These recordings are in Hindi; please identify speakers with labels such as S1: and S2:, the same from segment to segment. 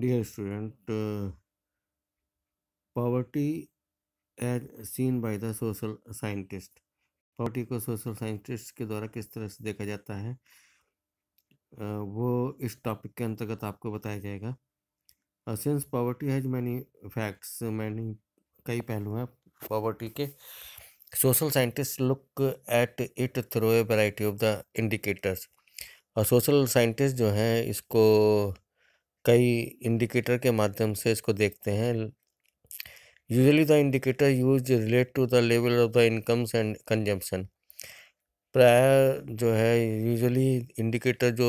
S1: Dear student poverty as seen by the social scientist poverty को सोशल साइंटिस्ट के द्वारा किस तरह से देखा जाता है uh, वो इस टॉपिक के अंतर्गत आपको बताया जाएगा since poverty has many facts many कई पहलू हैं पॉवर्टी के social scientist look at it through a variety of the indicators और सोशल साइंटिस्ट जो हैं इसको कई इंडिकेटर के माध्यम से इसको देखते हैं usually the indicator use relate to the level of the incomes and consumption प्राय जो है यूजली इंडिकेटर जो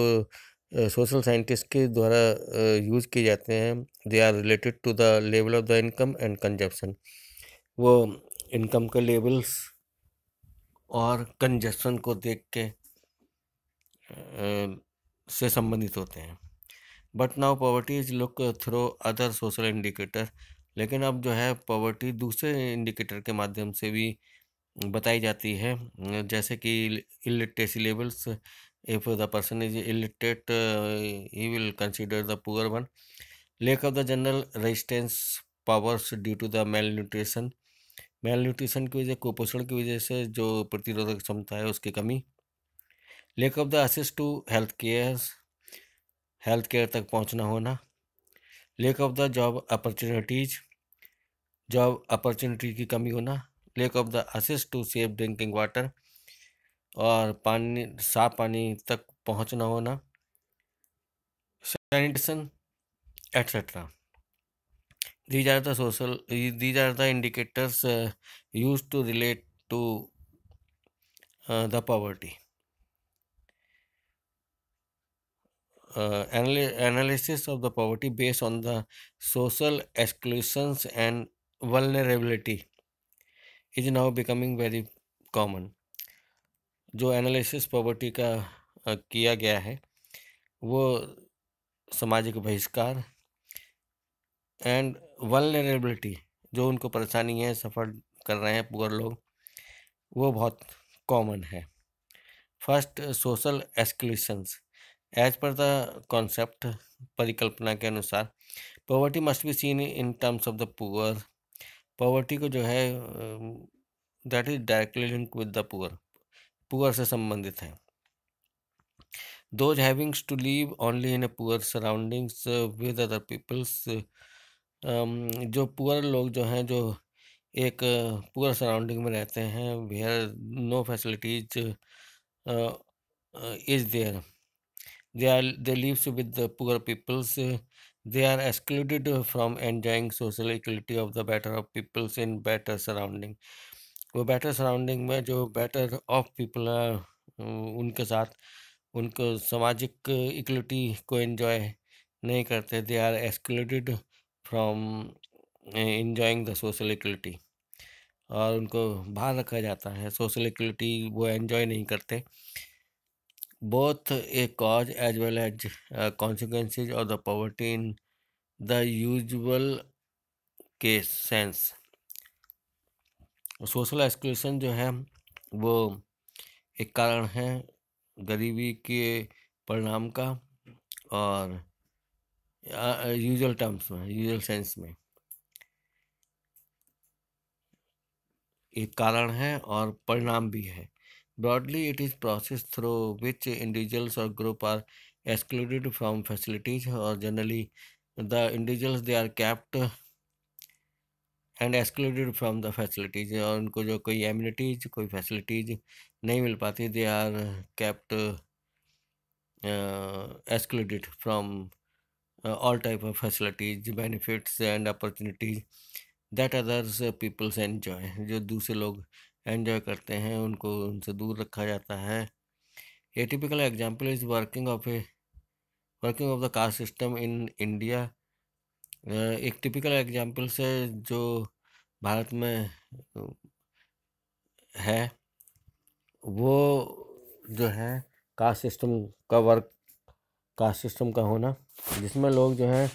S1: सोशल साइंटिस्ट के द्वारा यूज किए जाते हैं they are related to the level of the income and consumption वो इनकम के लेवल्स और कंजप्शन को देख के से संबंधित होते हैं but now poverty is look through other social indicator लेकिन अब जो है पॉवर्टी दूसरे इंडिकेटर के माध्यम से भी बताई जाती है जैसे कि illiteracy levels if the person is illiterate he will consider the poor one lack of the general resistance powers due to the malnutrition malnutrition की वजह कुपोषण की वजह से जो प्रतिरोधक क्षमता है उसकी कमी लेक ऑफ द असिस्ट to health cares health care तक पहुंचना होना lack of the job opportunities job opportunity की कमी होना लेक ऑफ द असिस्ट टू सेफ ड्रिंकिंग वाटर और पानी साफ पानी तक पहुंचना होना sanitation etcetera these are the social these are the indicators use to relate to the poverty uh, analy- analysis of the poverty based on the social exclusions and vulnerability is now becoming very common जो एनालिसिस पॉवर्टी का uh, किया गया है वो सामाजिक बहिष्कार एंड वनरेबिलिटी जो उनको परेशानी है सफ़र कर रहे हैं पुअर लोग वो बहुत कॉमन है first social exclusions as per the concept परिकल्पना के अनुसार poverty must be seen in terms of the poor poverty को जो है that is directly link with the poor poor से संबंधित है those havings to live only in a poor surroundings with other peoples जो पुअर लोग जो हैं जो एक पुअर सराउंडिंग में रहते हैं where no facilities is there they are they live with the poor peoples they are excluded from enjoying social equality of the better of peoples in better surrounding वो बेटर सराउंडिंग में जो बेटर ऑफ पीपल है उनके साथ उनको सामाजिक इक्विटी को एंजॉय नहीं करते they are excluded from enjoying the social equity और उनको बाहर रखा जाता है सोशल इक्विटी वो एंजॉय नहीं करते both a cause as well as uh, consequences of the poverty in the usual case sense social exclusion जो है वो एक कारण है गरीबी के परिणाम का और यूजल टर्म्स में यूजल सेंस में एक कारण है और परिणाम भी है Broadly, it is process through which individuals or group are excluded from facilities or generally the individuals they are kept and excluded from the facilities or unko jo amenities koi facilities nahi mil they are kept excluded from all type of facilities benefits and opportunities that others uh, people enjoy jo dusre log enjoy करते हैं उनको उनसे दूर रखा जाता है a typical example is working of a working of the caste system in India एक टिपिकल एग्जाम्पल से जो भारत में है वो जो है कास्ट सिस्टम का वर्क कास्ट सिस्टम का होना जिसमें लोग जो हैं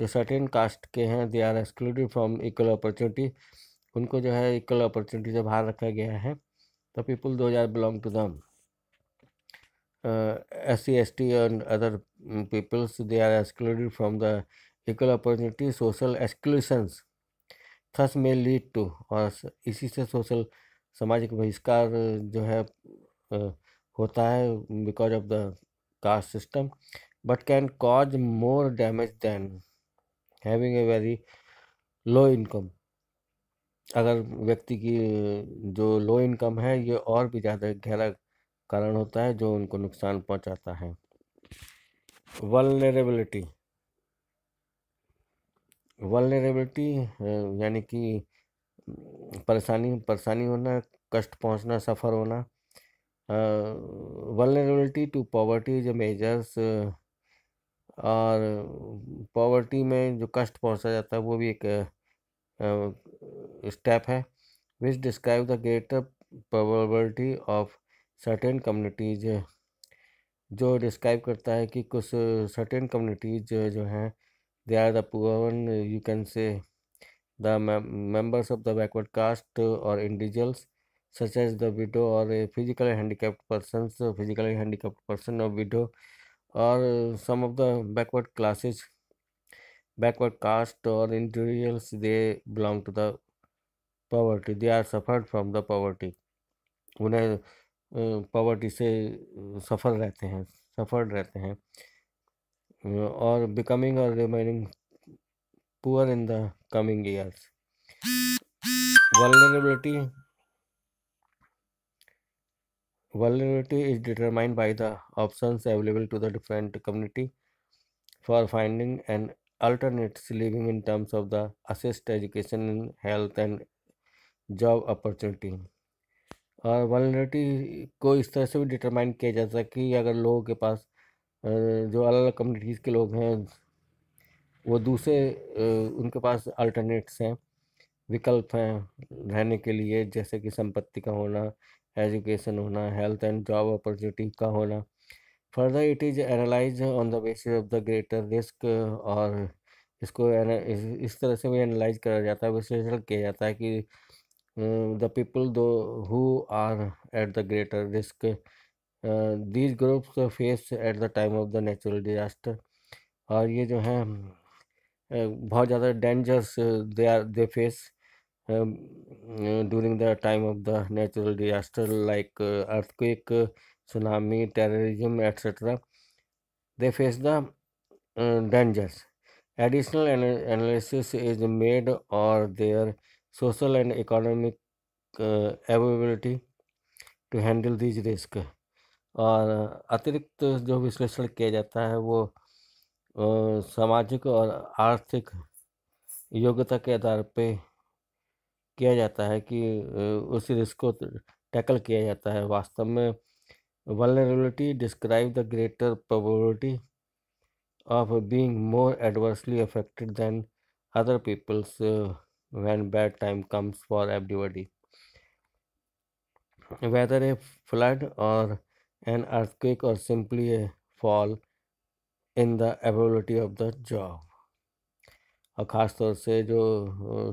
S1: जो सर्टेन कास्ट के हैं they are excluded from equal opportunity उनको जो है इक्वल अपॉर्चुनिटी से बाहर रखा गया है तो people those are belong to them S C S T and other peoples they are excluded from the equal opportunity social exclusions thus may lead to और इसी से सोशल सामाजिक बहिष्कार जो है uh, होता है because of the caste system but can cause more damage than having a very low income अगर व्यक्ति की जो लो इनकम है ये और भी ज़्यादा गहरा कारण होता है जो उनको नुकसान पहुंचाता है वलनरेबिलिटी वलनरेबिलिटी यानी कि परेशानी परेशानी होना कष्ट पहुंचना सफ़र होना vulnerability to poverty is measures और पॉवर्टी में जो कष्ट पहुंचा जाता है वो भी एक स्टेप है which describe the greater probability of certain communities जो डिस्क्राइब करता है कि कुछ सर्टेन कम्युनिटीज जो हैं they are the you can say the members of the backward caste और individuals such as the widow और physically handicapped person physically handicapped person और विडो और some of the backward classes backward caste और individuals they belong to the poverty they are suffered from the poverty उन्हें पॉवर्टी से सफर रहते हैं सफर्ड रहते हैं और बिकमिंग और remaining poor in the coming years vulnerability vulnerability is determined by the option available to the different community for finding and alternates living in terms of the असिस्ट education in health and job opportunity और वनरेटी को इस तरह से भी डिटरमाइन किया जा सकता कि अगर लोगों के पास जो अलग अलग कम्युनिटीज़ के लोग हैं वो दूसरे उनके पास अल्टरनेट्स हैं विकल्प हैं रहने के लिए जैसे कि संपत्ति का होना एजुकेशन होना हेल्थ एंड जॉब अपॉर्चुनिटी का होना further it is analyse on the basis of the greater risk और इसको इस तरह से भी एनालाइज करा जाता है विश्लेषण किया जाता है कि Mm, the people though who are at the greater risk. Uh, these groups face at the time of the natural disaster और ये जो है uh, बहुत ज़्यादा dangers they are they face during the time of the natural disaster like earthquake tsunami terrorism etcetera they face the uh, dangers. Additional analysis is made or are. Social and economic availability to handle these risk और अतिरिक्त जो विश्लेषण किया जाता है वो सामाजिक और आर्थिक योग्यता के आधार पे किया जाता है कि उस रिस्क को टैकल किया जाता है वास्तव में vulnerability describe the greater probability of being more adversely affected than other peoples when bad time comes for everybody. Whether a flood or an earthquake or simply a fall in the availability of the job. और ख़ास तौर से जो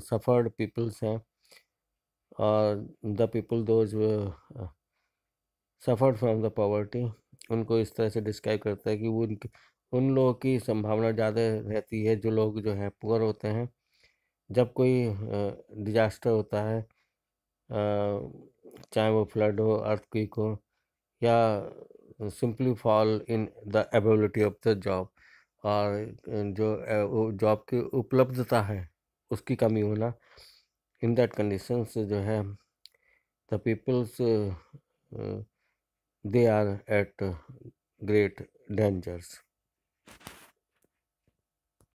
S1: सफ़र्ड पीपल्स हैं और the people those suffered from the poverty उनको इस तरह से डिस्क्राइब करता है कि वो उन लोगों की संभावना ज़्यादा रहती है जो लोग जो हैं पुअर होते हैं जब कोई डिजास्टर होता है चाहे वो फ्लड हो अर्थक्विक हो या simply fall in the ability of the job और जो जॉब की उपलब्धता है उसकी कमी होना इन दैट कंडीशन जो है the peoples they are at great dangers